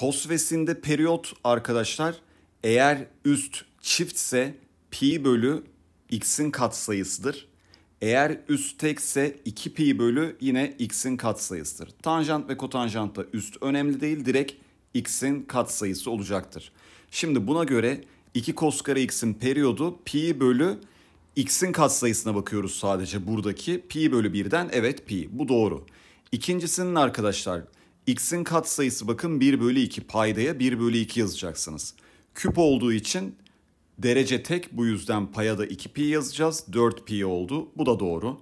Kosvesinde periyot arkadaşlar eğer üst çiftse pi bölü x'in katsayısıdır. Eğer üst tekse 2 pi bölü yine x'in katsayısıdır. Tanjant ve kotanjantta üst önemli değil direkt x'in katsayısı olacaktır. Şimdi buna göre 2 cos kare x'in periyodu pi bölü x'in katsayısına bakıyoruz sadece buradaki pi bölü 1'den evet pi bu doğru. İkincisinin arkadaşlar x'in katsayısı bakın 1 bölü 2 paydaya 1 bölü 2 yazacaksınız. Küp olduğu için derece tek bu yüzden paya da 2pi yazacağız. 4pi oldu. Bu da doğru.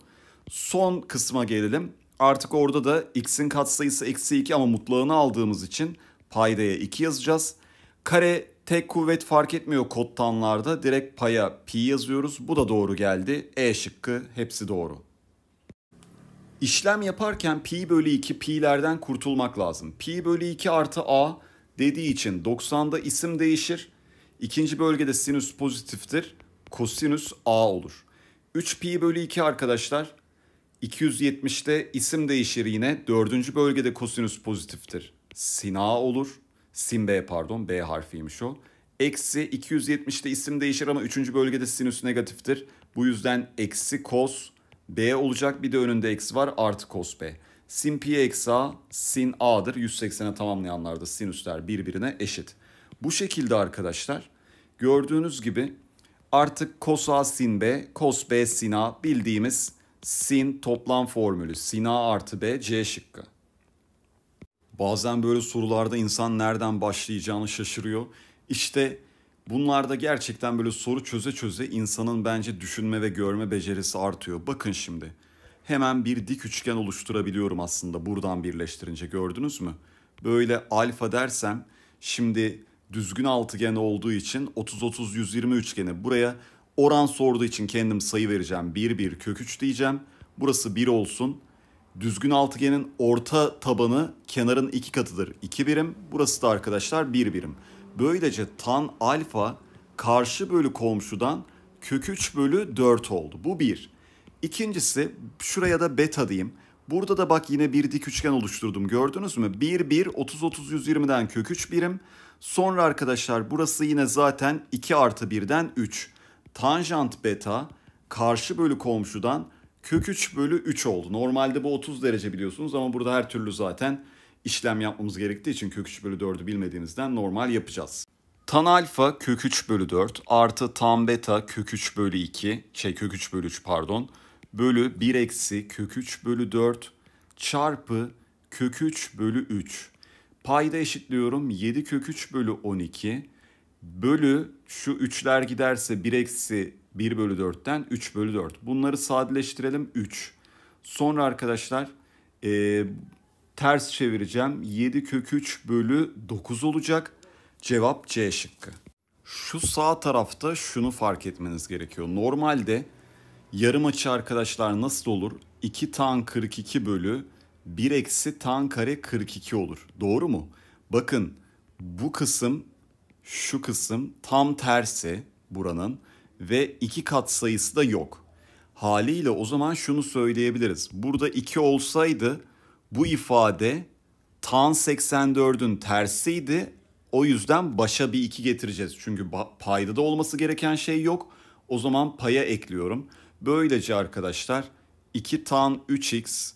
Son kısma gelelim. Artık orada da x'in katsayısı eksi 2 ama mutlağını aldığımız için paydaya 2 yazacağız. Kare tek kuvvet fark etmiyor kottanlarda Direkt paya pi yazıyoruz. Bu da doğru geldi. E şıkkı hepsi doğru. İşlem yaparken pi bölü 2 pi'lerden kurtulmak lazım. Pi bölü 2 artı a dediği için 90'da isim değişir. İkinci bölgede sinüs pozitiftir. Kosinüs a olur. 3 pi bölü 2 arkadaşlar 270'te isim değişir yine. Dördüncü bölgede kosinüs pozitiftir. Sin a olur. Sin b pardon b harfiymiş o. Eksi 270'te isim değişir ama üçüncü bölgede sinüs negatiftir. Bu yüzden eksi kos B olacak bir de önünde eksi var artı cos B. Sin pi eksi a sin a'dır. 180'e tamamlayanlarda sinüsler birbirine eşit. Bu şekilde arkadaşlar gördüğünüz gibi artık cos a sin b, cos b sin a bildiğimiz sin toplam formülü. Sin a artı b c şıkkı. Bazen böyle sorularda insan nereden başlayacağını şaşırıyor. İşte Bunlarda gerçekten böyle soru çöze çöze insanın bence düşünme ve görme becerisi artıyor. Bakın şimdi. Hemen bir dik üçgen oluşturabiliyorum aslında buradan birleştirince gördünüz mü? Böyle alfa dersem şimdi düzgün altıgen olduğu için 30-30-120 üçgeni buraya oran sorduğu için kendim sayı vereceğim. 1-1 kök 3 diyeceğim. Burası 1 olsun. Düzgün altıgenin orta tabanı kenarın 2 katıdır. 2 birim. Burası da arkadaşlar 1 bir birim. Böylece tan alfa karşı bölü komşudan kök 3 bölü 4 oldu. Bu bir. İkincisi şuraya da beta diyeyim. Burada da bak yine bir dik üçgen oluşturdum gördünüz mü? 1, 1, 30, 30, 120'den kök 3 birim. Sonra arkadaşlar burası yine zaten 2 artı 1'den 3. Tanjant beta karşı bölü komşudan kök 3 bölü 3 oldu. Normalde bu 30 derece biliyorsunuz ama burada her türlü zaten işlem yapmamız gerektiği için kök 3 bölü 4'ü bilmediğimizden normal yapacağız. Tan alfa kök 3 bölü 4 artı tan beta kök 3 bölü 2 şey kök 3 bölü 3 pardon bölü 1 eksi kök 3 bölü 4 çarpı kök 3 bölü 3. Payda eşitliyorum 7 kök 3 bölü 12 bölü şu 3'ler giderse 1 eksi 1 bölü 4'ten 3 bölü 4. Bunları sadeleştirelim 3. Sonra arkadaşlar e, ters çevireceğim. 7 kök 3 bölü 9 olacak. Cevap C şıkkı. Şu sağ tarafta şunu fark etmeniz gerekiyor. Normalde yarım açı arkadaşlar nasıl olur? 2 tan 42 bölü 1 eksi tan kare 42 olur. Doğru mu? Bakın bu kısım şu kısım tam tersi buranın ve iki kat sayısı da yok. Haliyle o zaman şunu söyleyebiliriz. Burada 2 olsaydı bu ifade tan 84'ün tersiydi. O yüzden başa bir 2 getireceğiz. Çünkü payda da olması gereken şey yok. O zaman paya ekliyorum. Böylece arkadaşlar 2 tan 3x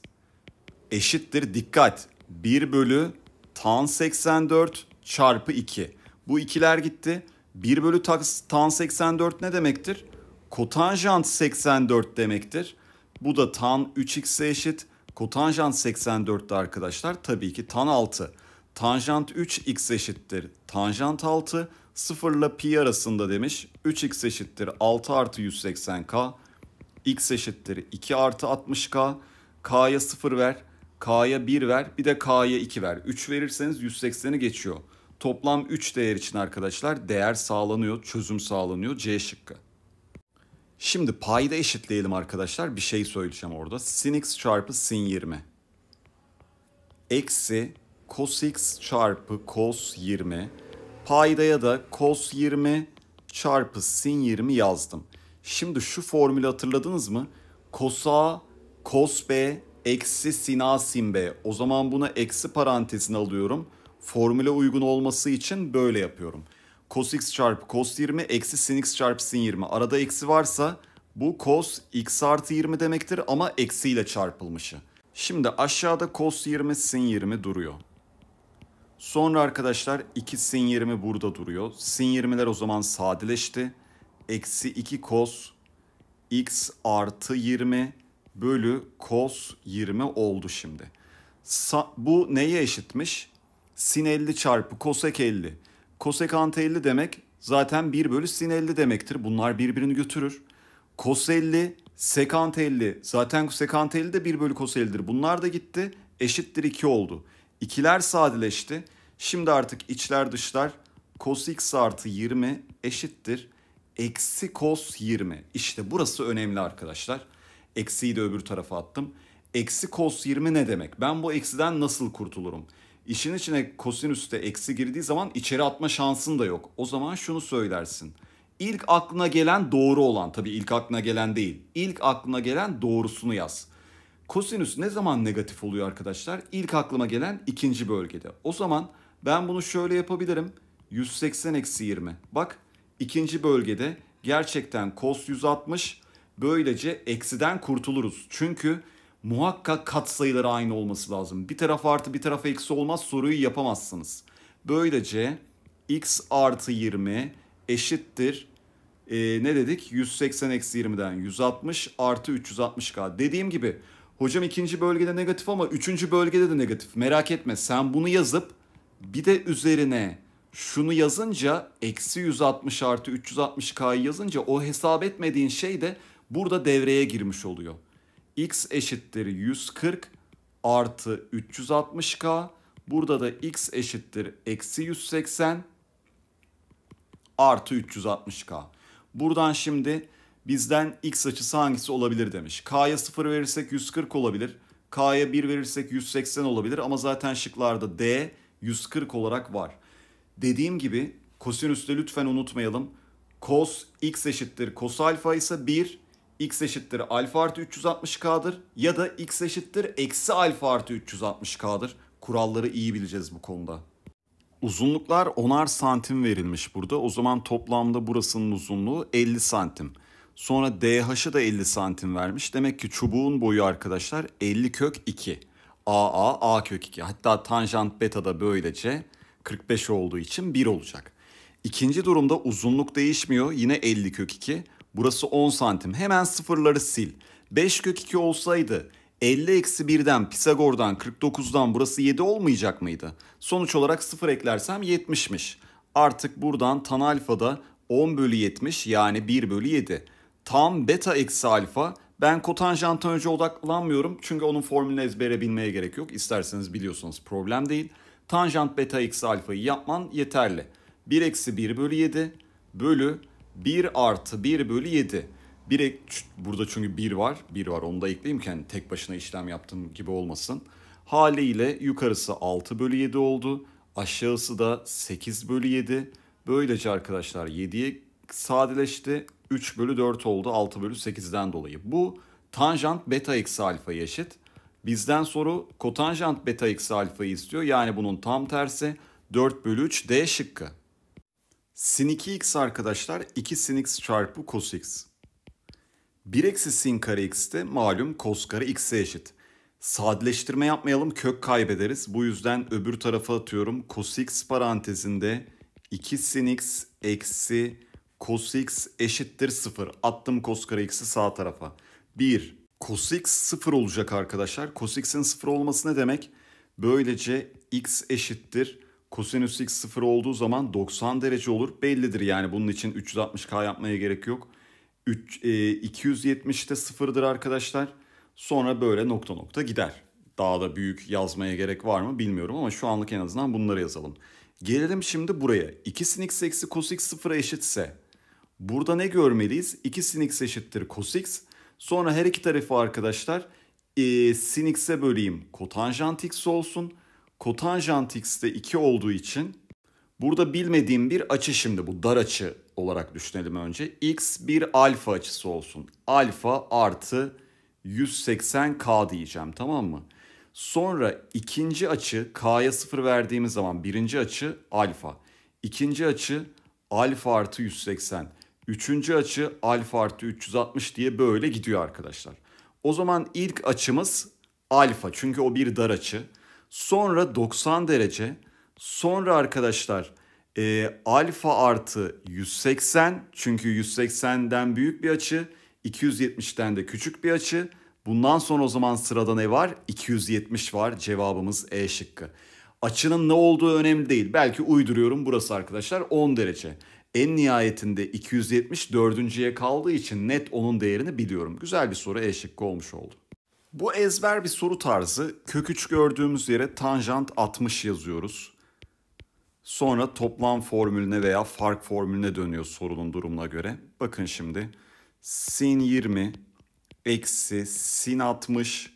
eşittir. Dikkat 1 bölü tan 84 çarpı 2. Bu ikiler gitti. 1 bölü tan 84 ne demektir? Kotanjant 84 demektir. Bu da tan 3x'e eşit. Kotanjant 84'te arkadaşlar tabii ki tan 6. Tanjant 3x eşittir tanjant 6 0 ile pi arasında demiş. 3x eşittir 6 artı 180k. x eşittir 2 artı 60k. k'ya 0 ver. k'ya 1 ver. Bir de k'ya 2 ver. 3 verirseniz 180'i geçiyor. Toplam 3 değer için arkadaşlar değer sağlanıyor, çözüm sağlanıyor C şıkkı. Şimdi payda eşitleyelim arkadaşlar. Bir şey söyleyeceğim orada. Sin x çarpı sin 20. Eksi cos x çarpı cos 20. Paydaya da cos 20 çarpı sin 20 yazdım. Şimdi şu formülü hatırladınız mı? Cos a cos b eksi sin a sin b. O zaman buna eksi parantezini alıyorum. Formüle uygun olması için böyle yapıyorum cos x çarpı cos 20 eksi sin x çarpı sin 20. Arada eksi varsa bu cos x artı 20 demektir ama eksiyle çarpılmışı. Şimdi aşağıda cos 20 sin 20 duruyor. Sonra arkadaşlar 2 sin 20 burada duruyor. Sin 20'ler o zaman sadeleşti. Eksi 2 cos x artı 20 bölü cos 20 oldu şimdi. Sa bu neye eşitmiş? Sin 50 çarpı cosec 50. Kosekant 50 demek zaten 1 bölü sin 50 demektir. Bunlar birbirini götürür. Kos 50, sekant 50. Zaten sekant 50 de 1 bölü kos 50'dir. Bunlar da gitti. Eşittir 2 oldu. İkiler sadeleşti. Şimdi artık içler dışlar kos x artı 20 eşittir. Eksi kos 20. İşte burası önemli arkadaşlar. Eksiyi de öbür tarafa attım. Eksi kos 20 ne demek? Ben bu eksiden nasıl kurtulurum? İşin içine kosinüs de eksi girdiği zaman içeri atma şansın da yok. O zaman şunu söylersin. İlk aklına gelen doğru olan, tabii ilk aklına gelen değil. İlk aklına gelen doğrusunu yaz. Kosinüs ne zaman negatif oluyor arkadaşlar? İlk aklıma gelen ikinci bölgede. O zaman ben bunu şöyle yapabilirim. 180 eksi 20. Bak ikinci bölgede gerçekten kos 160. Böylece eksiden kurtuluruz. Çünkü muhakkak katsayıları aynı olması lazım. Bir taraf artı bir taraf eksi olmaz soruyu yapamazsınız. Böylece x artı 20 eşittir e, ne dedik 180 eksi 20'den 160 artı 360k. Dediğim gibi hocam ikinci bölgede negatif ama üçüncü bölgede de negatif. Merak etme sen bunu yazıp bir de üzerine şunu yazınca eksi 160 artı 360k'yı yazınca o hesap etmediğin şey de burada devreye girmiş oluyor x eşittir 140 artı 360k. Burada da x eşittir eksi 180 artı 360k. Buradan şimdi bizden x açısı hangisi olabilir demiş. K'ya 0 verirsek 140 olabilir. K'ya 1 verirsek 180 olabilir ama zaten şıklarda D 140 olarak var. Dediğim gibi kosinüste lütfen unutmayalım. Cos x eşittir cos alfa ise 1 x eşittir alfa artı 360k'dır ya da x eşittir eksi alfa artı 360k'dır. Kuralları iyi bileceğiz bu konuda. Uzunluklar onar santim verilmiş burada. O zaman toplamda burasının uzunluğu 50 santim. Sonra DH'ı da 50 santim vermiş. Demek ki çubuğun boyu arkadaşlar 50 kök 2. AA A kök 2. Hatta tanjant beta da böylece 45 olduğu için 1 olacak. İkinci durumda uzunluk değişmiyor. Yine 50 kök 2. Burası 10 santim. Hemen sıfırları sil. 5 kök 2 olsaydı 50 eksi 1'den Pisagor'dan 49'dan burası 7 olmayacak mıydı? Sonuç olarak 0 eklersem 70'miş. Artık buradan tan alfada 10 bölü 70 yani 1 bölü 7. Tam beta eksi alfa ben kotanjant önce odaklanmıyorum çünkü onun formülünü ezbere bilmeye gerek yok. İsterseniz biliyorsanız problem değil. Tanjant beta eksi alfayı yapman yeterli. 1 eksi 1 bölü 7 bölü 1 artı 1 bölü 7. Bir ek, burada çünkü 1 var. 1 var onu da ekleyeyim ki yani tek başına işlem yaptığım gibi olmasın. Haliyle yukarısı 6 bölü 7 oldu. Aşağısı da 8 bölü 7. Böylece arkadaşlar 7'ye sadeleşti. 3 bölü 4 oldu 6 bölü 8'den dolayı. Bu tanjant beta eksi alfa eşit. Bizden soru kotanjant beta eksi alfayı istiyor. Yani bunun tam tersi 4 bölü 3 D şıkkı. Sin 2x arkadaşlar 2 sin x çarpı cos x. 1 eksi sin kare x de malum cos kare x'e eşit. Sadeleştirme yapmayalım kök kaybederiz. Bu yüzden öbür tarafa atıyorum. Cos x parantezinde 2 sin x eksi cos x eşittir 0. Attım cos kare x'i sağ tarafa. 1. Cos x 0 olacak arkadaşlar. Cos x'in 0 olması ne demek? Böylece x eşittir Kosinüs x sıfır olduğu zaman 90 derece olur. Bellidir yani bunun için 360K yapmaya gerek yok. 3, e, 270'te sıfırdır arkadaşlar. Sonra böyle nokta nokta gider. Daha da büyük yazmaya gerek var mı bilmiyorum ama şu anlık en azından bunları yazalım. Gelelim şimdi buraya. 2 sin x eksi cos x sıfıra eşitse. Burada ne görmeliyiz? 2 sin x eşittir cos x. Sonra her iki tarafı arkadaşlar e, sin x'e böleyim kotanjant x olsun kotanjant x'te 2 olduğu için burada bilmediğim bir açı şimdi bu dar açı olarak düşünelim önce. X bir alfa açısı olsun. Alfa artı 180K diyeceğim tamam mı? Sonra ikinci açı K'ya 0 verdiğimiz zaman birinci açı alfa. ikinci açı alfa artı 180. Üçüncü açı alfa artı 360 diye böyle gidiyor arkadaşlar. O zaman ilk açımız alfa çünkü o bir dar açı. Sonra 90 derece. Sonra arkadaşlar e, alfa artı 180 çünkü 180'den büyük bir açı 270'ten de küçük bir açı. Bundan sonra o zaman sırada ne var? 270 var cevabımız E şıkkı. Açının ne olduğu önemli değil. Belki uyduruyorum burası arkadaşlar 10 derece. En nihayetinde 270 dördüncüye kaldığı için net onun değerini biliyorum. Güzel bir soru E şıkkı olmuş oldu. Bu ezber bir soru tarzı. Kök 3 gördüğümüz yere tanjant 60 yazıyoruz. Sonra toplam formülüne veya fark formülüne dönüyor sorunun durumuna göre. Bakın şimdi sin 20 eksi sin 60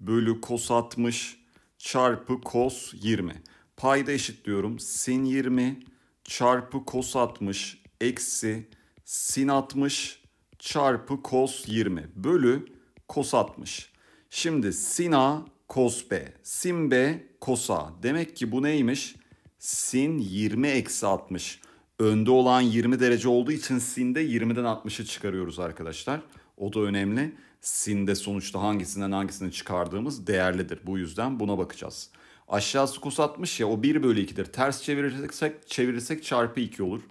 bölü kos 60 çarpı kos 20. Payda eşitliyorum. Sin 20 çarpı kos 60 eksi sin 60 çarpı kos 20 bölü kos 60. Şimdi sina kos b. Sin b kosa. Demek ki bu neymiş? Sin 20 eksi 60. Önde olan 20 derece olduğu için sinde 20'den 60'ı çıkarıyoruz arkadaşlar. O da önemli. Sinde sonuçta hangisinden hangisini çıkardığımız değerlidir. Bu yüzden buna bakacağız. Aşağısı kos 60 ya o 1 bölü 2'dir. Ters çevirirsek, çevirirsek çarpı 2 olur.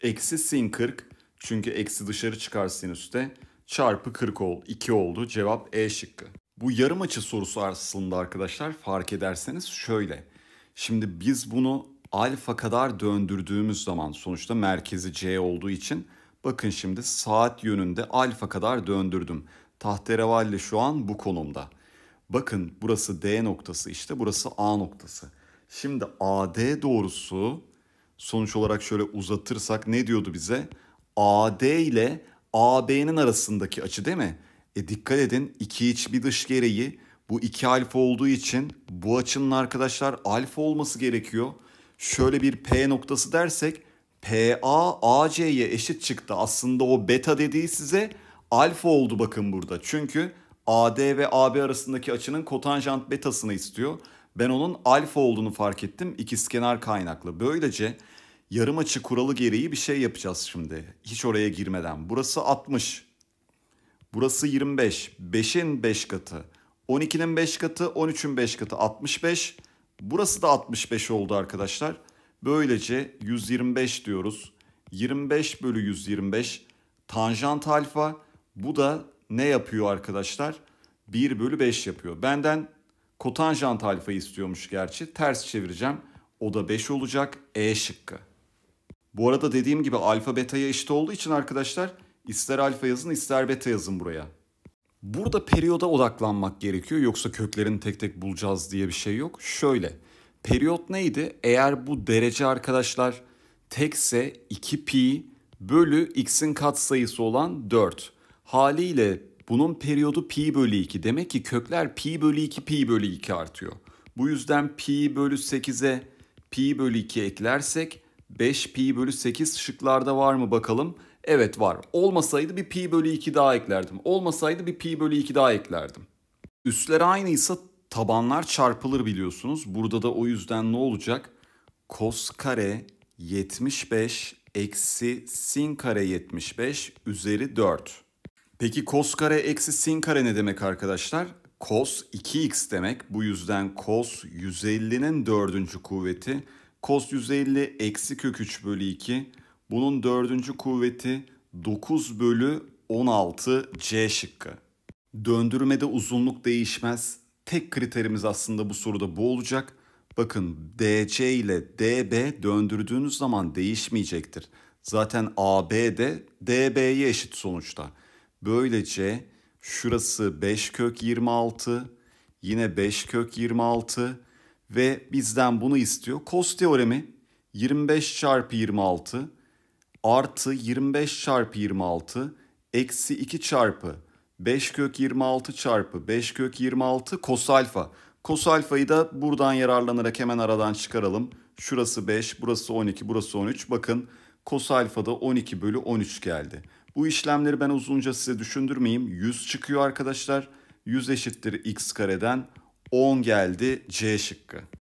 Eksi sin 40. Çünkü eksi dışarı çıkar sin sinüste çarpı 40 ol 2 oldu. Cevap E şıkkı. Bu yarım açı sorusu aslında arkadaşlar fark ederseniz şöyle. Şimdi biz bunu alfa kadar döndürdüğümüz zaman sonuçta merkezi C olduğu için bakın şimdi saat yönünde alfa kadar döndürdüm. Tahterevalli şu an bu konumda. Bakın burası D noktası işte burası A noktası. Şimdi AD doğrusu sonuç olarak şöyle uzatırsak ne diyordu bize? AD ile AB'nin arasındaki açı değil mi? E dikkat edin iki iç bir dış gereği bu iki alfa olduğu için bu açının arkadaşlar alfa olması gerekiyor. Şöyle bir P noktası dersek PA AC'ye eşit çıktı. Aslında o beta dediği size alfa oldu bakın burada. Çünkü AD ve AB arasındaki açının kotanjant betasını istiyor. Ben onun alfa olduğunu fark ettim ikizkenar kaynaklı. Böylece yarım açı kuralı gereği bir şey yapacağız şimdi. Hiç oraya girmeden. Burası 60. Burası 25. 5'in 5 katı. 12'nin 5 katı, 13'ün 5 katı 65. Burası da 65 oldu arkadaşlar. Böylece 125 diyoruz. 25 bölü 125 tanjant alfa. Bu da ne yapıyor arkadaşlar? 1 bölü 5 yapıyor. Benden kotanjant alfa istiyormuş gerçi. Ters çevireceğim. O da 5 olacak. E şıkkı. Bu arada dediğim gibi alfa beta'ya eşit olduğu için arkadaşlar ister alfa yazın ister beta yazın buraya. Burada periyoda odaklanmak gerekiyor yoksa köklerini tek tek bulacağız diye bir şey yok. Şöyle periyot neydi? Eğer bu derece arkadaşlar tekse 2 pi bölü x'in katsayısı olan 4. Haliyle bunun periyodu pi bölü 2. Demek ki kökler pi bölü 2 pi bölü 2 artıyor. Bu yüzden pi bölü 8'e pi bölü 2 eklersek 5 pi bölü 8 şıklarda var mı bakalım. Evet var. Olmasaydı bir pi bölü 2 daha eklerdim. Olmasaydı bir pi bölü 2 daha eklerdim. Üstler aynıysa tabanlar çarpılır biliyorsunuz. Burada da o yüzden ne olacak? Kos kare 75 eksi sin kare 75 üzeri 4. Peki kos kare eksi sin kare ne demek arkadaşlar? Kos 2x demek. Bu yüzden kos 150'nin dördüncü kuvveti Cos 150 eksi kök 3 bölü 2. Bunun dördüncü kuvveti 9 bölü 16 C şıkkı. Döndürmede uzunluk değişmez. Tek kriterimiz aslında bu soruda bu olacak. Bakın DC ile DB döndürdüğünüz zaman değişmeyecektir. Zaten AB de DB'ye eşit sonuçta. Böylece şurası 5 kök 26, yine 5 kök 26, ve bizden bunu istiyor. Kos teoremi 25 çarpı 26 artı 25 çarpı 26 eksi 2 çarpı 5 kök 26 çarpı 5 kök 26 kos alfa. Kos alfayı da buradan yararlanarak hemen aradan çıkaralım. Şurası 5, burası 12, burası 13. Bakın kos alfada 12 bölü 13 geldi. Bu işlemleri ben uzunca size düşündürmeyeyim. 100 çıkıyor arkadaşlar. 100 eşittir x kareden 10 geldi C şıkkı.